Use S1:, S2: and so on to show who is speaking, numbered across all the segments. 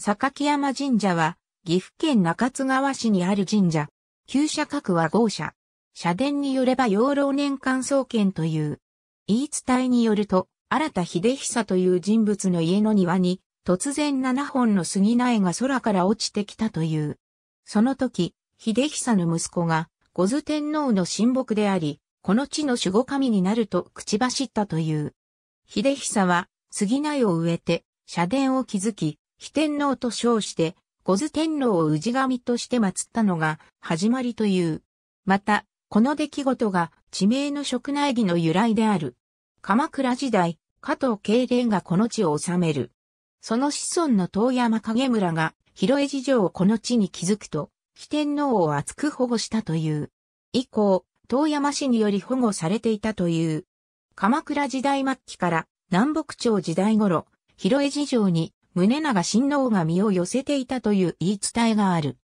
S1: 榊山神社は、岐阜県中津川市にある神社。旧社格は豪社。社殿によれば養老年間総研という。言い伝えによると、新田秀久という人物の家の庭に、突然7本の杉苗が空から落ちてきたという。その時、秀久の息子が、五頭天皇の親睦であり、この地の守護神になると口走ったという。秀久は、杉苗を植えて、社殿を築き、非天皇と称して、五頭天皇を氏神として祀ったのが始まりという。また、この出来事が地名の職内儀の由来である。鎌倉時代、加藤慶連がこの地を治める。その子孫の遠山影村が広江寺城をこの地に築くと、非天皇を厚く保護したという。以降、遠山氏により保護されていたという。鎌倉時代末期から南北朝時代頃、広江寺城に宗長親王が身を寄せていたという言い伝えがある。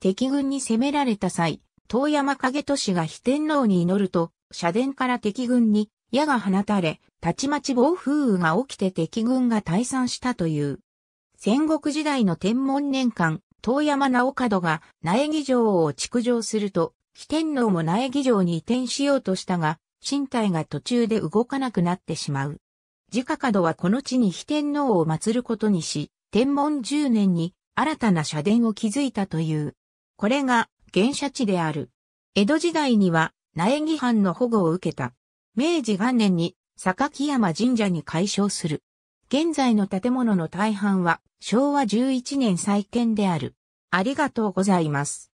S1: 敵軍に攻められた際、遠山景俊が非天皇に祈ると、社殿から敵軍に矢が放たれ、たちまち暴風雨が起きて敵軍が退散したという。戦国時代の天文年間、遠山直門が苗木城を築城すると、非天皇も苗木城に移転しようとしたが、身体が途中で動かなくなってしまう。自家門はこの地に非天皇を祀ることにし、天文10年に新たな社殿を築いたという。これが原社地である。江戸時代には苗木藩の保護を受けた。明治元年に榊山神社に改称する。現在の建物の大半は昭和11年再建である。ありがとうございます。